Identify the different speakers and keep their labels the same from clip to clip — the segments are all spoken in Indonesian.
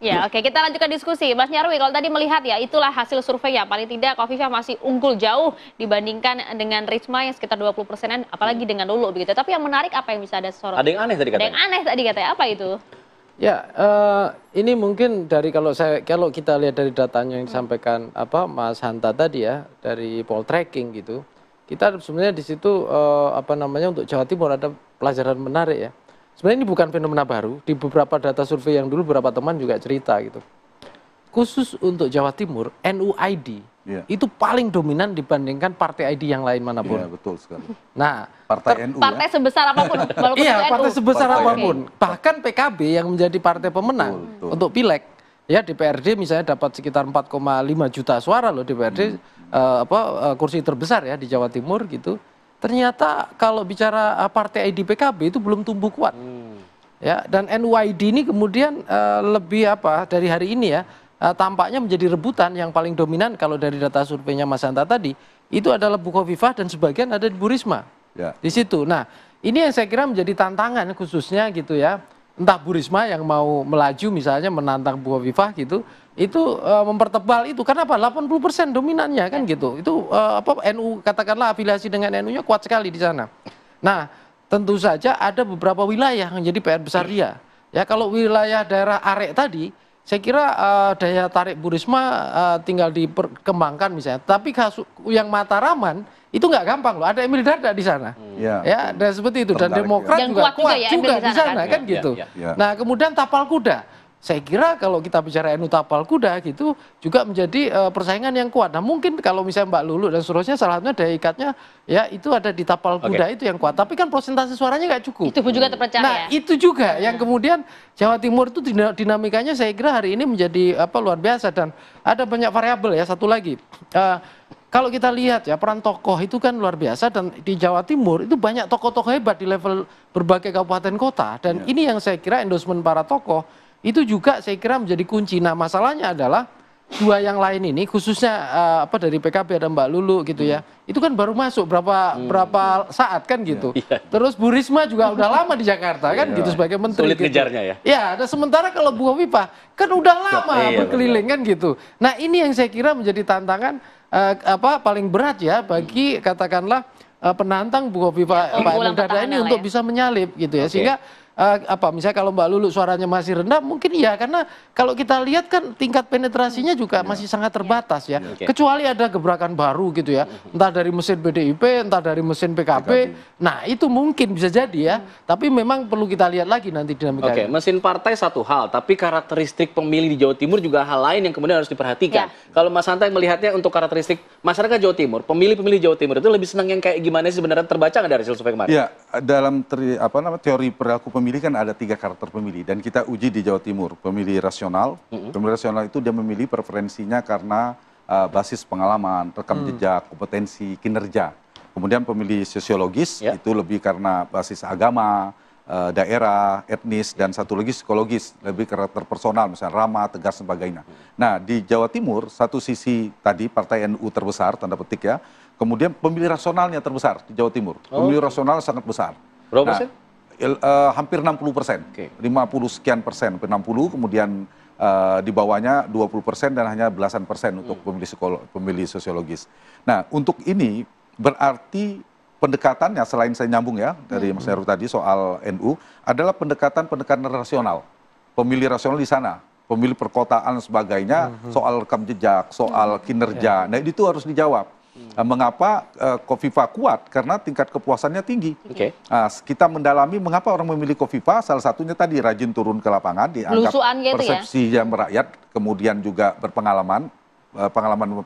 Speaker 1: Ya, oke okay. kita lanjutkan diskusi. Mas Nyarwi, kalau tadi melihat ya, itulah hasil survei ya. Paling tidak Kofifa masih unggul jauh dibandingkan dengan Risma yang sekitar 20 persenan, apalagi dengan Lulu begitu. Tapi yang menarik apa yang bisa ada sorot? Ada yang aneh tadi katanya. Ada yang aneh tadi katanya, apa itu?
Speaker 2: Ya, uh, ini mungkin dari kalau saya kalau kita lihat dari datanya yang disampaikan hmm. apa Mas Hanta tadi ya dari poll tracking gitu. Kita sebenarnya di situ uh, apa namanya untuk Jawa Timur ada pelajaran menarik ya Sebenarnya ini bukan fenomena baru. Di beberapa data survei yang dulu beberapa teman juga cerita gitu. Khusus untuk Jawa Timur, NUID yeah. itu paling dominan dibandingkan partai ID yang lain manapun. Iya, yeah, betul sekali. Nah, partai NU ya. partai
Speaker 1: sebesar apapun Iya, partai sebesar partai apapun.
Speaker 2: NU. Bahkan PKB yang menjadi partai pemenang betul, betul. untuk Pileg ya DPRD misalnya dapat sekitar 4,5 juta suara loh DPRD hmm. uh, apa uh, kursi terbesar ya di Jawa Timur gitu ternyata kalau bicara eh, partai ID PKB itu belum tumbuh kuat. Hmm. Ya, dan NYD ini kemudian uh, lebih apa dari hari ini ya, uh, tampaknya menjadi rebutan yang paling dominan kalau dari data surveinya Mas Anta tadi, itu adalah Bukovifah dan sebagian ada di Burisma. Ya. Di situ. Nah, ini yang saya kira menjadi tantangan khususnya gitu ya entah Bu Risma yang mau melaju misalnya menantang Bu Hovifah gitu itu uh, mempertebal itu karena apa 80% dominannya kan gitu itu uh, apa NU katakanlah afiliasi dengan NU-nya kuat sekali di sana nah tentu saja ada beberapa wilayah yang jadi PR besar dia ya kalau wilayah daerah Arek tadi saya kira uh, daya tarik Bu Risma uh, tinggal dikembangkan misalnya. Tapi kasus yang Mataraman itu nggak gampang loh. Ada Emil Dardak di sana. Hmm. Ya, ya dan seperti itu. Dan Demokrat juga kuat juga, ya, di sana, kan, kan ya, gitu. Ya, ya. Nah kemudian tapal kuda saya kira kalau kita bicara NU tapal kuda gitu juga menjadi uh, persaingan yang kuat. Nah mungkin kalau misalnya Mbak Lulu dan seterusnya salah satunya daya ikatnya ya itu ada di tapal kuda okay. itu yang kuat. Tapi kan persentase suaranya nggak cukup. Itu pun juga terpercaya. Nah itu juga hmm. yang kemudian Jawa Timur itu dinamikanya saya kira hari ini menjadi apa luar biasa dan ada banyak variabel ya satu lagi. Uh, kalau kita lihat ya peran tokoh itu kan luar biasa dan di Jawa Timur itu banyak tokoh-tokoh hebat di level berbagai kabupaten kota dan yeah. ini yang saya kira endorsement para tokoh itu juga saya kira menjadi kunci. Nah, masalahnya adalah dua yang lain ini khususnya uh, apa dari PKB ada Mbak Lulu gitu ya. Itu kan baru masuk berapa hmm. berapa saat kan gitu. Ya, Terus Bu Risma juga udah lama di Jakarta kan ya, gitu sebagai menteri. Sulit gitu. ngejarnya ya. Ya, dan sementara kalau Bu Hovipa kan udah iya, lama ya, berkeliling benar. kan gitu. Nah, ini yang saya kira menjadi tantangan uh, apa paling berat ya bagi hmm. katakanlah eh, penantang Bu Hovipa ya, Pak Dada ini ya. untuk bisa menyalip gitu ya. Okay. Sehingga uh, apa misalnya kalau Mbak Lulu suaranya masih rendah mungkin iya karena kalau kita lihat kan tingkat penetrasinya juga iya. masih sangat terbatas ya. Okay. Iya. Iya. Kecuali ada gebrakan baru gitu ya. Entah dari mesin PDIP, entah dari mesin PKP PKP. Nah, itu mungkin bisa jadi ya. Hmm. Tapi memang perlu kita lihat lagi nanti dinamika. Oke, okay.
Speaker 3: mesin partai satu hal, tapi karakteristik pemilih di Jawa Timur juga hal lain yang kemudian harus diperhatikan. Yeah. Kalau Mas Santai melihatnya untuk karakteristik masyarakat Jawa Timur, pemilih-pemilih Jawa Timur itu lebih senang yang kayak gimana sih sebenarnya terbaca nggak dari survei kemarin? Iya,
Speaker 4: dalam teri, apa namanya teori perilaku pemilih pemilih kan ada tiga karakter pemilih dan kita uji di Jawa Timur pemilih rasional mm -hmm. pemilih rasional itu dia memilih preferensinya karena uh, basis pengalaman rekam mm. jejak kompetensi kinerja kemudian pemilih sosiologis yeah. itu lebih karena basis agama uh, daerah etnis dan satu lagi psikologis lebih karakter personal misalnya ramah tegas sebagainya mm. nah di Jawa Timur satu sisi tadi partai NU terbesar tanda petik ya kemudian pemilih rasionalnya terbesar di Jawa Timur pemilih oh. rasional sangat besar Berapa nah, uh, hampir 60 persen, okay. 50 sekian persen, 60, kemudian uh, di bawahnya 20 persen dan hanya belasan persen hmm. untuk pemilih, psikolog, pemilih sosiologis. Nah, untuk ini berarti pendekatannya selain saya nyambung ya dari hmm. Mas Heru tadi soal NU adalah pendekatan-pendekatan rasional, pemilih rasional di sana pemilih perkotaan sebagainya, hmm. soal rekam jejak, soal hmm. kinerja. Ya. Nah, itu harus dijawab Hmm. Mengapa uh, eh, Kofifa kuat? Karena tingkat kepuasannya tinggi. Okay. Nah, kita mendalami mengapa orang memilih Kofifa. Salah satunya tadi rajin turun ke lapangan, dianggap gitu ya? persepsi yang ya? merakyat, kemudian juga berpengalaman. Eh, pengalaman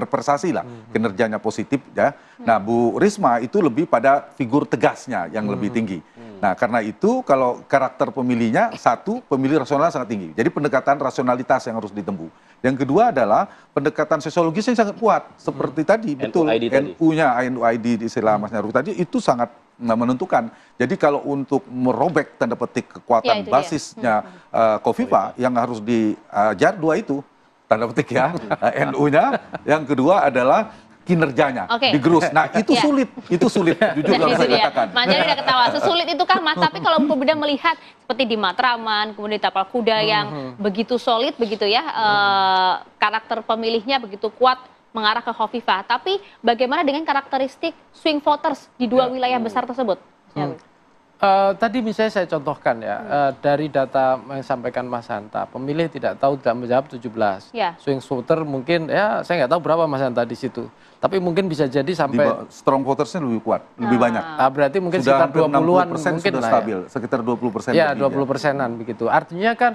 Speaker 4: berprestasi lah, hmm. kinerjanya positif ya. Hmm. Nah, Bu Risma itu lebih pada figur tegasnya yang hmm. lebih tinggi. Hmm. Nah, karena itu kalau karakter pemilihnya satu, pemilih rasional sangat tinggi. Jadi pendekatan rasionalitas yang harus ditempuh. Yang kedua adalah pendekatan sosiologis yang sangat kuat hmm. seperti hmm. tadi betul NU-nya NUID istilah Mas Nyaru tadi itu sangat nah, menentukan. Jadi kalau untuk merobek tanda petik kekuatan ya, basisnya dia. hmm. uh, Kofifa yang harus diajar uh, dua itu tanda petik ya iya. NU-nya. Nah, yang kedua adalah kinerjanya okay. digerus. Nah itu yeah. sulit, itu sulit. Jujur harus saya katakan. Makanya tidak ketawa. Sesulit itu
Speaker 1: kah mas? Tapi kalau kemudian melihat seperti di Matraman, kemudian di Tapal Kuda hmm, yang mm -hmm. begitu solid, begitu ya mm -hmm. uh, karakter pemilihnya begitu kuat mengarah ke Khofifah. Tapi bagaimana dengan karakteristik swing voters di dua yeah. wilayah besar tersebut? Hmm.
Speaker 2: Eh, tadi misalnya saya contohkan ya uh, dari data yang sampaikan Mas Hanta, pemilih tidak tahu tidak menjawab 17. Yeah. Swing voter mungkin ya saya nggak tahu berapa Mas Hanta di situ. Tapi mungkin bisa jadi sampai di,
Speaker 4: strong votersnya lebih kuat, nah. lebih ah. banyak. Ah, berarti mungkin sudah sekitar 20-an mungkin sudah lah ya. stabil, ya. sekitar 20 persen. Ya, 20 ya.
Speaker 2: persenan ya. begitu. Artinya kan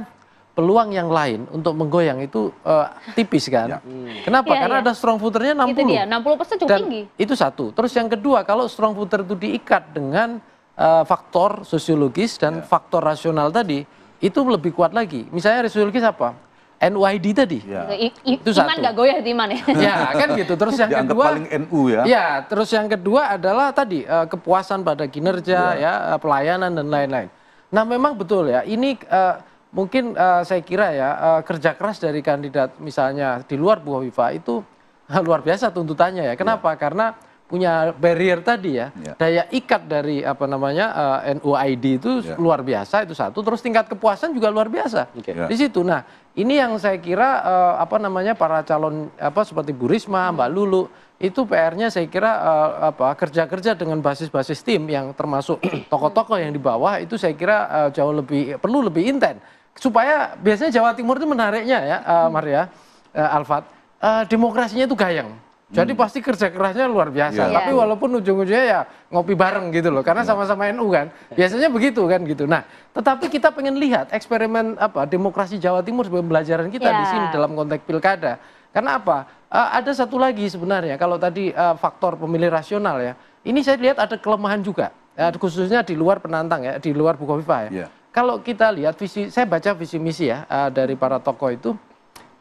Speaker 2: peluang yang lain untuk menggoyang itu uh, tipis kan. Ya. Hmm. Kenapa? Ya, Karena ya. ada strong footernya 60. Itu dia,
Speaker 1: 60 persen cukup Dan tinggi.
Speaker 2: Itu satu. Terus yang kedua, kalau strong footer itu diikat dengan uh, faktor sosiologis dan yeah. faktor rasional tadi itu lebih kuat lagi. Misalnya sosiologis apa? NUID tadi. Yeah.
Speaker 1: Itu satu. itu iman nggak gak goyah di iman ya. ya kan
Speaker 4: gitu. Terus yang Dianggap kedua paling NU ya. Ya,
Speaker 2: terus yang kedua adalah tadi uh, kepuasan pada kinerja ya, ya eh, pelayanan dan lain-lain. Nah, memang betul ya. Ini uh, mungkin uh, saya kira ya uh, kerja keras dari kandidat misalnya di luar Bu Hovifa itu uh, luar biasa tuntutannya ya. Kenapa? Ya. Karena punya barrier tadi ya, ya. daya ikat dari apa namanya uh, eh, NUID itu ya. luar biasa itu satu, terus tingkat kepuasan juga luar biasa okay. ya. di situ. Nah ini yang saya kira uh, apa namanya para calon apa seperti Bu Risma, Mbak Lulu itu PR-nya saya kira uh, apa kerja-kerja dengan basis-basis tim yang termasuk tokoh-tokoh yang di bawah itu saya kira uh, jauh lebih perlu lebih intens supaya biasanya Jawa Timur itu menariknya ya uh, Maria uh, Alfat uh, demokrasinya itu gayeng. Jadi hmm. pasti kerja kerasnya luar biasa. Yeah. Tapi walaupun ujung-ujungnya ya ngopi bareng gitu loh, karena iya. sama-sama yeah. NU kan. Biasanya begitu kan gitu. Nah, tetapi kita pengen lihat eksperimen apa demokrasi Jawa Timur sebagai pembelajaran kita yeah. di sini iya. dalam konteks pilkada. Karena apa? Uh, ada satu lagi sebenarnya kalau tadi uh, faktor pemilih rasional ya. Ini saya lihat ada kelemahan juga, uh, khususnya di luar penantang ya, di luar Bukoviva ya. Yeah. Kalau kita lihat visi, saya baca visi misi ya uh, dari para tokoh itu.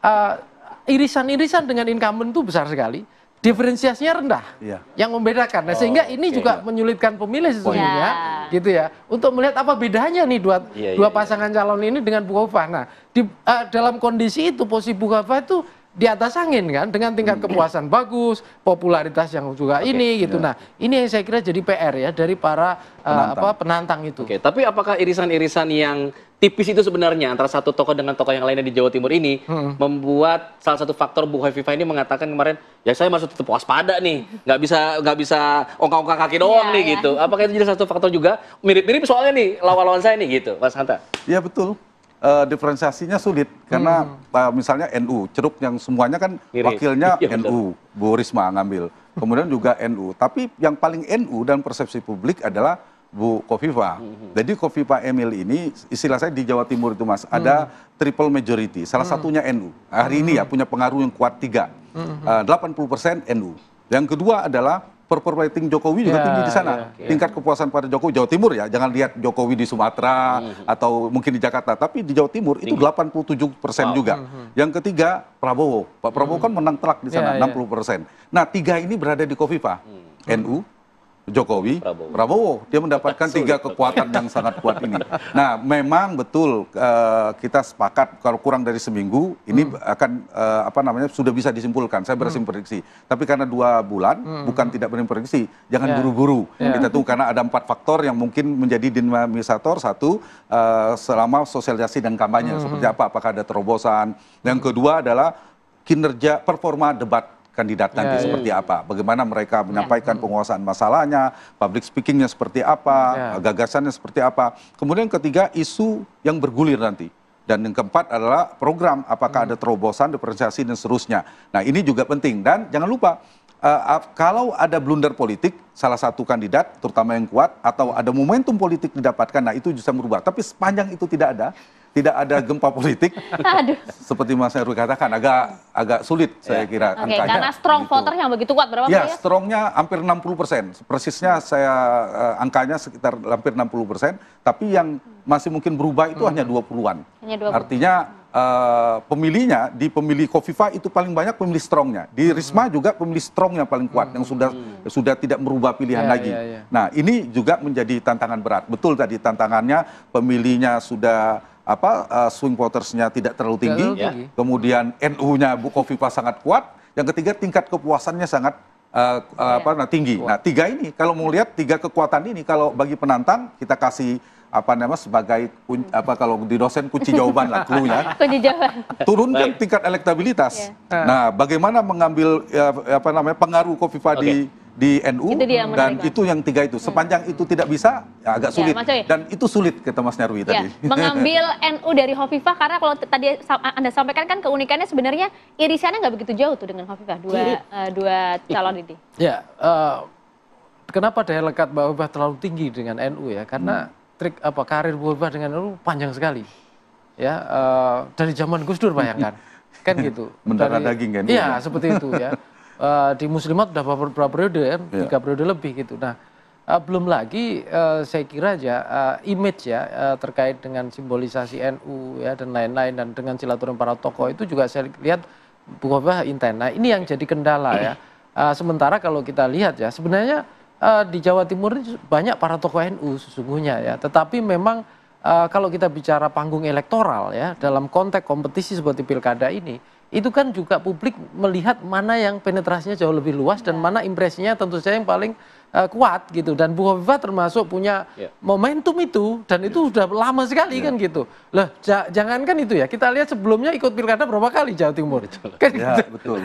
Speaker 2: Uh, Irisan-irisan dengan incumbent itu besar sekali diferensiasinya rendah ya. yang membedakan. Nah, oh, sehingga ini okay, juga menyulitkan pemilih iya. sesungguhnya, iya. gitu ya, untuk melihat apa bedanya nih dua iya, dua pasangan calon ini dengan Bukhova. Nah, di, uh, dalam kondisi itu posisi Bukhova itu di atas angin kan dengan tingkat hmm. kepuasan bagus, popularitas yang juga okay, ini gitu. Ya. Nah, ini yang saya kira jadi PR ya dari para eh, penantang. Uh, apa penantang itu. Oke, okay,
Speaker 3: tapi apakah irisan-irisan yang tipis itu sebenarnya antara satu tokoh dengan tokoh yang lainnya di Jawa Timur ini hmm. membuat salah satu faktor Bu Hafifah ini mengatakan kemarin ya saya masuk tetap waspada nih nggak bisa nggak bisa ongkang-ongkang kaki iya, doang ya, nih ya. gitu apakah itu jadi satu faktor juga mirip-mirip soalnya nih lawan-lawan saya nih gitu Mas Hanta
Speaker 4: ya betul uh, diferensiasinya sulit karena hmm. uh, misalnya NU ceruk yang semuanya kan Mirip. wakilnya ya, NU Bu Risma ngambil kemudian juga NU tapi yang paling NU dan persepsi publik adalah Bu Kofifa. Hmm, hmm, hmm. Jadi Kofifa Emil ini istilah saya di Jawa Timur itu Mas, ada triple majority. Salah satunya NU. Hari ini ya punya pengaruh yang kuat tiga. Uh, 80% NU. Yang kedua adalah Purple Jokowi juga yeah, tinggi di sana. Yeah, yeah. Tingkat kepuasan pada Jokowi Jawa Timur ya, jangan lihat Jokowi di Sumatera mm. atau mungkin di Jakarta, tapi di Jawa Timur tinggi. itu 87 persen wow. juga. Mm -hmm. Yang ketiga Prabowo, Pak Prabowo mm. kan menang telak di sana yeah, ya, ya. 60 persen. Yeah. Nah tiga ini berada di Kofifa, mm. NU, Jokowi, Prabowo. Prabowo. Dia mendapatkan tiga kekuatan yang sangat kuat ini. Nah, memang betul uh, kita sepakat kalau kurang dari seminggu ini hmm. akan uh, apa namanya sudah bisa disimpulkan. Saya berhasil hmm. prediksi. Tapi karena dua bulan hmm. bukan tidak prediksi. Jangan ya. buru-buru. Yeah. Yeah. Kita tunggu karena ada empat faktor yang mungkin menjadi dinamisator. Satu uh, selama sosialisasi dan kampanye hmm. seperti apa? Apakah ada terobosan? Yang kedua adalah kinerja performa debat kandidat nanti ya, ya, seperti ya. apa, bagaimana mereka ya. menyampaikan ya. penguasaan masalahnya, public speakingnya seperti apa, ya. gagasannya seperti apa. Kemudian ketiga isu yang bergulir nanti. Dan yang keempat adalah program, apakah hmm. ada terobosan, diferensiasi, dan seterusnya. Nah ini juga penting. Dan jangan lupa, uh, kalau ada blunder politik, salah satu kandidat, terutama yang kuat, atau hmm. ada momentum politik didapatkan, nah itu bisa merubah. Tapi sepanjang itu tidak ada, tidak ada gempa politik Aduh. seperti Mas Heru katakan agak agak sulit iya. saya kira okay, angkanya. Karena
Speaker 1: strong gitu. voter yang begitu kuat berapa ya,
Speaker 4: strongnya hampir 60 persen. Persisnya saya uh, angkanya sekitar hampir 60 persen. Tapi yang masih mungkin berubah itu hmm. hanya 20-an. Hanya 20. Artinya uh, pemilihnya di pemilih Kofifa itu paling banyak pemilih strongnya. Di hmm. Risma hmm. juga pemilih strongnya paling kuat hmm. yang sudah hmm. sudah tidak merubah pilihan yeah, lagi. Yeah, yeah. Nah ini juga menjadi tantangan berat. Betul tadi tantangannya pemilihnya sudah apa uh, swing votersnya tidak terlalu tinggi, kemudian NU-nya Bu Kofifa sangat kuat, yang ketiga tingkat kepuasannya sangat uh, uh, apa nah, tinggi. Kuat. Nah tiga ini kalau mau lihat tiga kekuatan ini kalau bagi penantang kita kasih apa namanya sebagai kun, apa kalau di dosen kunci jawaban lah clue ya
Speaker 1: kunci jawaban. Turunkan
Speaker 4: tingkat elektabilitas. Yeah. Nah, bagaimana mengambil ya, apa namanya pengaruh Kofifa okay. di di NU itu dia, dan itu yang tiga itu hmm. sepanjang hmm. itu tidak bisa ya agak ya, sulit ya, dan itu sulit kata Mas Nyarwi ya, tadi mengambil
Speaker 1: NU dari Hovifah karena kalau tadi anda sampaikan kan keunikannya sebenarnya irisannya nggak begitu jauh tuh dengan Hovifah dua uh, dua calon ini ya uh, kenapa
Speaker 2: daya lekat Mbak Hovifah terlalu tinggi dengan NU ya karena hmm. trik apa karir Hovifah dengan NU panjang sekali ya uh, dari zaman Gus Dur bayangkan kan gitu mendarah daging kan iya seperti itu ya uh, di Muslimat sudah beberapa periode kan? ya, yeah. tiga periode lebih gitu. Nah, uh, belum lagi uh, saya kira aja uh, image ya uh, terkait dengan simbolisasi NU ya dan lain-lain dan dengan silaturahim para tokoh itu juga saya lihat berubah intens. Nah, ini yang jadi kendala ya. Uh, sementara kalau kita lihat ya sebenarnya uh, di Jawa Timur ini banyak para tokoh NU sesungguhnya ya, tetapi memang uh, kalau kita bicara panggung elektoral ya dalam konteks kompetisi seperti pilkada ini itu kan juga publik melihat mana yang penetrasinya jauh lebih luas dan iya. mana impresinya tentu saja yang paling uh, kuat gitu dan Bu Hovifa termasuk punya yeah. momentum itu dan itu iya. sudah lama sekali yeah. kan gitu. loh Lah kan itu ya kita lihat sebelumnya ikut pilkada berapa kali Jawa Timur. Betul. Kan, ya, gitu.
Speaker 4: betul.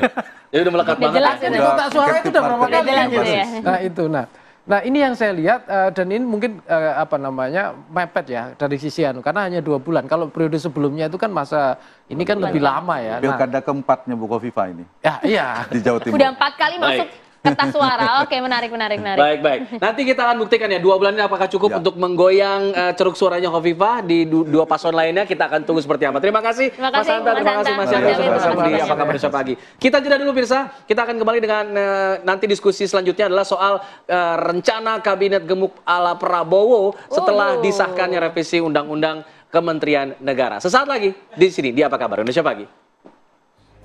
Speaker 3: ya udah melekat banget. Jelas, ya.
Speaker 2: Kotak suara itu udah berapa kali. Jelas, gitu. Ya. Nah itu nah Nah ini yang saya lihat uh, dan ini mungkin uh, apa namanya mepet ya dari sisi anu karena hanya dua bulan. Kalau periode sebelumnya itu kan masa ini kan lebih lama ya. Pilkada
Speaker 4: nah. keempatnya Bu Kofifa
Speaker 2: ini. Ya iya.
Speaker 4: Di Jawa Timur. Sudah
Speaker 1: empat kali masuk kertas suara. Oke, menarik, menarik, menarik. Baik,
Speaker 2: baik.
Speaker 3: Nanti kita akan buktikan ya dua bulan ini apakah cukup ya. untuk menggoyang uh, ceruk suaranya Hovifah di du dua paslon lainnya. Kita akan tunggu seperti apa. Terima kasih, terima kasih Mas Anta, terima kasih Mas Yanto sudah Apa Apakah Besok Pagi. Kita jeda dulu pirsa. Kita akan kembali dengan uh, nanti diskusi selanjutnya adalah soal uh, rencana kabinet gemuk ala Prabowo setelah oh. disahkannya revisi undang-undang Kementerian Negara. Sesaat lagi di sini di Apa Kabar Indonesia Pagi.